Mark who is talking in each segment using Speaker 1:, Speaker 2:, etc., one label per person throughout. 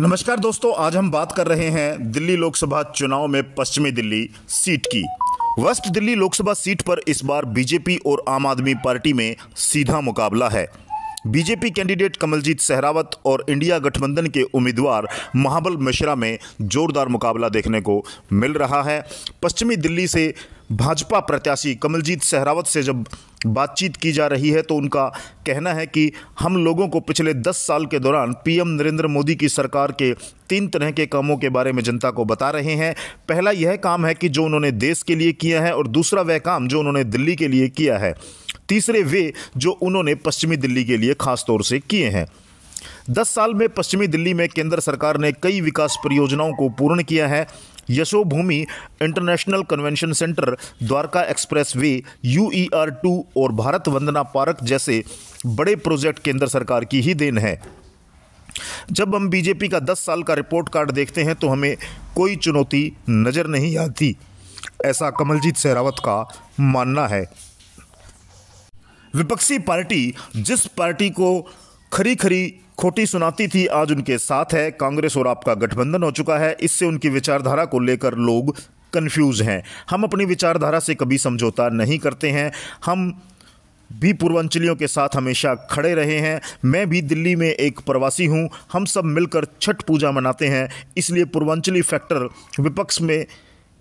Speaker 1: नमस्कार दोस्तों आज हम बात कर रहे हैं दिल्ली लोकसभा चुनाव में पश्चिमी दिल्ली सीट की वेस्ट दिल्ली लोकसभा सीट पर इस बार बीजेपी और आम आदमी पार्टी में सीधा मुकाबला है बीजेपी कैंडिडेट कमलजीत सहरावत और इंडिया गठबंधन के उम्मीदवार महाबल मिश्रा में जोरदार मुकाबला देखने को मिल रहा है पश्चिमी दिल्ली से भाजपा प्रत्याशी कमलजीत सहरावत से जब बातचीत की जा रही है तो उनका कहना है कि हम लोगों को पिछले दस साल के दौरान पीएम नरेंद्र मोदी की सरकार के तीन तरह के कामों के बारे में जनता को बता रहे हैं पहला यह काम है कि जो उन्होंने देश के लिए किया है और दूसरा वह काम जो उन्होंने दिल्ली के लिए किया है तीसरे वे जो उन्होंने पश्चिमी दिल्ली के लिए खासतौर से किए हैं दस साल में पश्चिमी दिल्ली में केंद्र सरकार ने कई विकास परियोजनाओं को पूर्ण किया है Yashobhoomi international convention centre Dwarka expressway U E R two और भारत वंदना पार्क जैसे बड़े प्रोजेक्ट केंद्र सरकार की ही देन है जब हम बीजेपी का 10 साल का रिपोर्ट कार्ड देखते हैं तो हमें कोई चुनौती नज़र नहीं आती ऐसा कमलजीत सहरावत का मानना है विपक्षी पार्टी जिस पार्टी को खरी खरी खोटी सुनाती थी आज उनके साथ है कांग्रेस और आपका गठबंधन हो चुका है इससे उनकी विचारधारा को लेकर लोग कन्फ्यूज हैं हम अपनी विचारधारा से कभी समझौता नहीं करते हैं हम भी पूर्वांचलियों के साथ हमेशा खड़े रहे हैं मैं भी दिल्ली में एक प्रवासी हूं हम सब मिलकर छठ पूजा मनाते हैं इसलिए पूर्वांचली फैक्टर विपक्ष में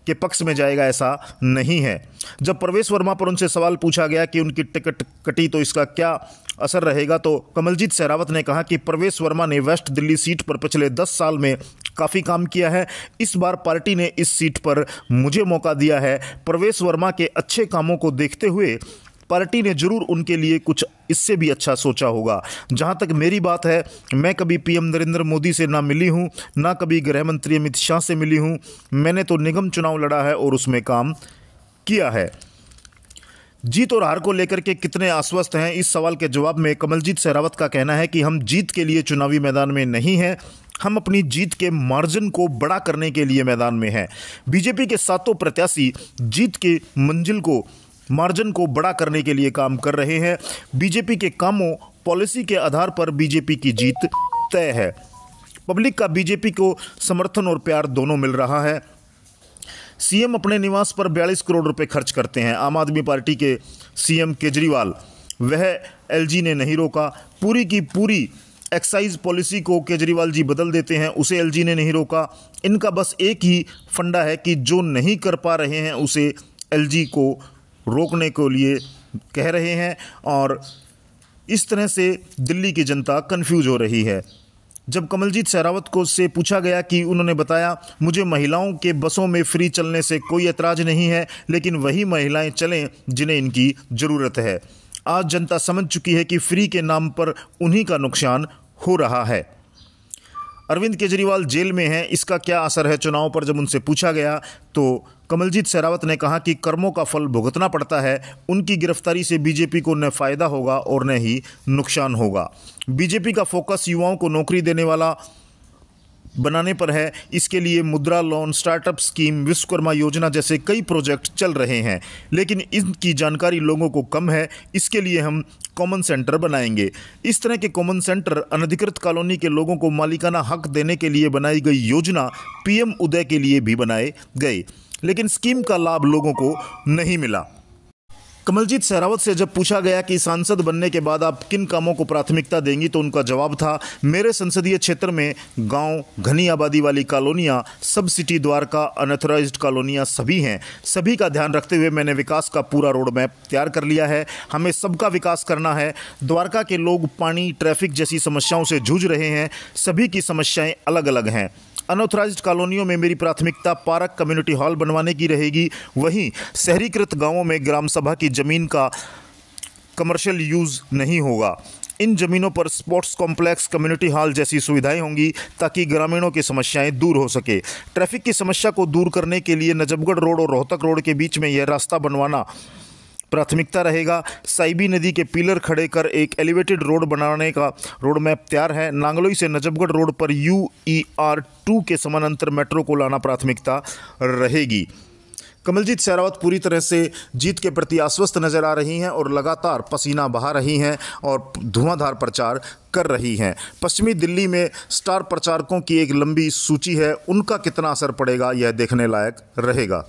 Speaker 1: के पक्ष में जाएगा ऐसा नहीं है जब प्रवेश वर्मा पर उनसे सवाल पूछा गया कि उनकी टिकट कटी तो इसका क्या असर रहेगा तो कमलजीत सहरावत ने कहा कि प्रवेश वर्मा ने वेस्ट दिल्ली सीट पर पिछले दस साल में काफ़ी काम किया है इस बार पार्टी ने इस सीट पर मुझे मौका दिया है प्रवेश वर्मा के अच्छे कामों को देखते हुए पार्टी ने जरूर उनके लिए कुछ इससे भी अच्छा सोचा होगा जहां तक मेरी बात है मैं कभी पीएम नरेंद्र मोदी से ना मिली हूं ना कभी गृह मंत्री अमित शाह से मिली हूं मैंने तो निगम चुनाव लड़ा है और उसमें काम किया है जीत और हार को लेकर के कितने आश्वस्त हैं इस सवाल के जवाब में कमलजीत सहरावत का कहना है कि हम जीत के लिए चुनावी मैदान में नहीं हैं हम अपनी जीत के मार्जिन को बड़ा करने के लिए मैदान में हैं बीजेपी के सातों प्रत्याशी जीत के मंजिल को मार्जिन को बड़ा करने के लिए काम कर रहे हैं बीजेपी के कामों पॉलिसी के आधार पर बीजेपी की जीत तय है पब्लिक का बीजेपी को समर्थन और प्यार दोनों मिल रहा है सीएम अपने निवास पर 42 करोड़ रुपए खर्च करते हैं आम आदमी पार्टी के सीएम केजरीवाल वह एलजी ने नहीं रोका पूरी की पूरी एक्साइज पॉलिसी को केजरीवाल जी बदल देते हैं उसे एलजी ने नहीं रोका इनका बस एक ही फंडा है कि जो नहीं कर पा रहे हैं उसे एलजी को रोकने को लिए कह रहे हैं और इस तरह से दिल्ली की जनता कन्फ्यूज हो रही है जब कमलजीत सहरावत को से पूछा गया कि उन्होंने बताया मुझे महिलाओं के बसों में फ्री चलने से कोई एतराज़ नहीं है लेकिन वही महिलाएं चलें जिन्हें इनकी ज़रूरत है आज जनता समझ चुकी है कि फ्री के नाम पर उन्हीं का नुकसान हो रहा है अरविंद केजरीवाल जेल में हैं इसका क्या असर है चुनाव पर जब उनसे पूछा गया तो कमलजीत शेरावत ने कहा कि कर्मों का फल भुगतना पड़ता है उनकी गिरफ्तारी से बीजेपी को न फायदा होगा और न ही नुकसान होगा बीजेपी का फोकस युवाओं को नौकरी देने वाला बनाने पर है इसके लिए मुद्रा लोन स्टार्टअप स्कीम विश्वकर्मा योजना जैसे कई प्रोजेक्ट चल रहे हैं लेकिन इनकी जानकारी लोगों को कम है इसके लिए हम कॉमन सेंटर बनाएंगे इस तरह के कॉमन सेंटर अनधिकृत कॉलोनी के लोगों को मालिकाना हक देने के लिए बनाई गई योजना पीएम उदय के लिए भी बनाए गए लेकिन स्कीम का लाभ लोगों को नहीं मिला कमलजीत सहरावत से जब पूछा गया कि सांसद बनने के बाद आप किन कामों को प्राथमिकता देंगी तो उनका जवाब था मेरे संसदीय क्षेत्र में गांव घनी आबादी वाली कॉलोनियां सब सिटी द्वारका अनथोराइज कॉलोनियां सभी हैं सभी का ध्यान रखते हुए मैंने विकास का पूरा रोड मैप तैयार कर लिया है हमें सबका विकास करना है द्वारका के लोग पानी ट्रैफिक जैसी समस्याओं से जूझ रहे हैं सभी की समस्याएँ अलग अलग हैं अनऑथराइज कॉलोनियों में मेरी प्राथमिकता पार्क कम्युनिटी हॉल बनवाने की रहेगी वहीं शहरीकृत गाँवों में ग्राम सभा की ज़मीन का कमर्शियल यूज़ नहीं होगा इन ज़मीनों पर स्पोर्ट्स कॉम्प्लेक्स कम्युनिटी हॉल जैसी सुविधाएं होंगी ताकि ग्रामीणों की समस्याएं दूर हो सके ट्रैफिक की समस्या को दूर करने के लिए नजबगढ़ रोड और रोहतक रोड के बीच में यह रास्ता बनवाना प्राथमिकता रहेगा साइबी नदी के पिलर खड़े कर एक एलिवेटेड रोड बनाने का रोड मैप तैयार है नांगलोई से नजबगढ़ रोड पर यू ई आर टू के समानांतर मेट्रो को लाना प्राथमिकता रहेगी कमलजीत शेरावत पूरी तरह से जीत के प्रति आश्वस्त नजर आ रही हैं और लगातार पसीना बहा रही हैं और धुआंधार प्रचार कर रही हैं पश्चिमी दिल्ली में स्टार प्रचारकों की एक लंबी सूची है उनका कितना असर पड़ेगा यह देखने लायक रहेगा